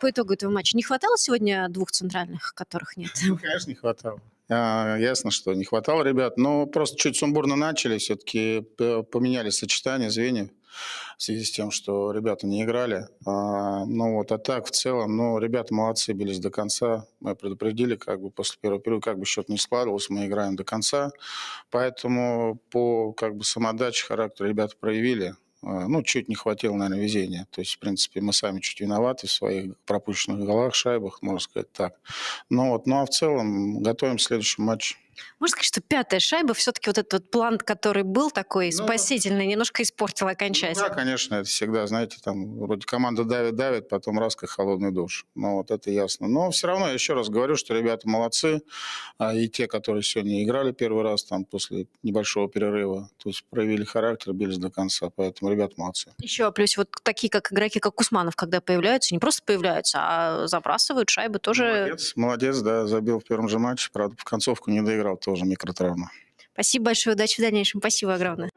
по итогу этого матча? Не хватало сегодня двух центральных, которых нет? Ну, конечно, не хватало. А, ясно, что не хватало ребят, но просто чуть сумбурно начали, все-таки э, поменяли сочетание звеньев в связи с тем, что ребята не играли. А, ну вот, а так в целом, ну, ребята молодцы, бились до конца. Мы предупредили, как бы после первого периода, как бы счет не складывался, мы играем до конца. Поэтому по как бы самодаче характер ребята проявили. А, ну, чуть не хватило, наверное, везения. То есть, в принципе, мы сами чуть виноваты в своих пропущенных голах, шайбах, можно сказать так. Но ну вот, ну а в целом готовим следующий матч можно сказать, что пятая шайба, все-таки вот этот вот план, который был такой ну, спасительный, немножко испортил окончательно. Ну, да, конечно, это всегда, знаете, там вроде команда давит-давит, потом раз как холодный душ. Но ну, вот это ясно. Но все равно, я еще раз говорю, что ребята молодцы. А, и те, которые сегодня играли первый раз там после небольшого перерыва, то есть проявили характер, бились до конца. Поэтому ребята молодцы. Еще плюс вот такие, как игроки, как Кусманов, когда появляются, не просто появляются, а забрасывают шайбы тоже. Молодец, молодец, да, забил в первом же матче, правда, в концовку не доиграл тоже микротравма. Спасибо большое, удачи в дальнейшем. Спасибо огромное.